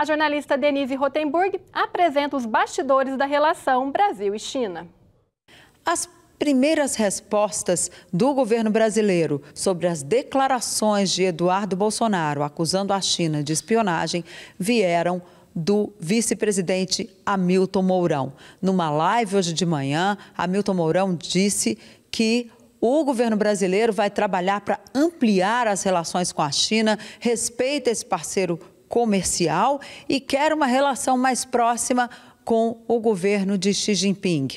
A jornalista Denise Rotenburg apresenta os bastidores da relação Brasil e China. As primeiras respostas do governo brasileiro sobre as declarações de Eduardo Bolsonaro acusando a China de espionagem vieram do vice-presidente Hamilton Mourão. Numa live hoje de manhã, Hamilton Mourão disse que o governo brasileiro vai trabalhar para ampliar as relações com a China, respeita esse parceiro comercial e quer uma relação mais próxima com o governo de Xi Jinping.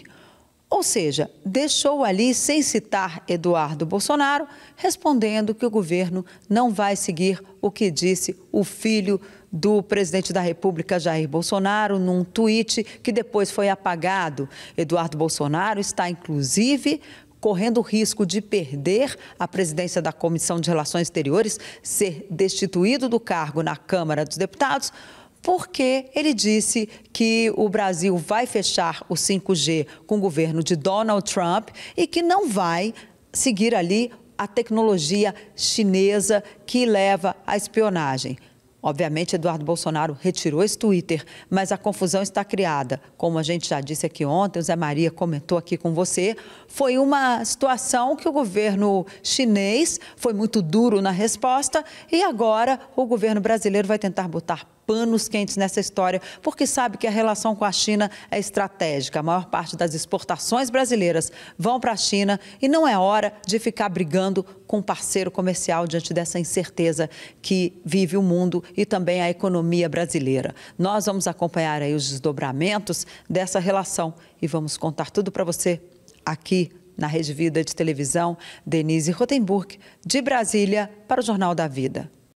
Ou seja, deixou ali sem citar Eduardo Bolsonaro, respondendo que o governo não vai seguir o que disse o filho do presidente da República Jair Bolsonaro num tweet que depois foi apagado. Eduardo Bolsonaro está inclusive correndo o risco de perder a presidência da Comissão de Relações Exteriores, ser destituído do cargo na Câmara dos Deputados, porque ele disse que o Brasil vai fechar o 5G com o governo de Donald Trump e que não vai seguir ali a tecnologia chinesa que leva à espionagem. Obviamente, Eduardo Bolsonaro retirou esse Twitter, mas a confusão está criada. Como a gente já disse aqui ontem, o Zé Maria comentou aqui com você, foi uma situação que o governo chinês foi muito duro na resposta e agora o governo brasileiro vai tentar botar panos quentes nessa história, porque sabe que a relação com a China é estratégica. A maior parte das exportações brasileiras vão para a China e não é hora de ficar brigando com um parceiro comercial diante dessa incerteza que vive o mundo e também a economia brasileira. Nós vamos acompanhar aí os desdobramentos dessa relação e vamos contar tudo para você aqui na Rede Vida de Televisão. Denise Rotenburg, de Brasília, para o Jornal da Vida.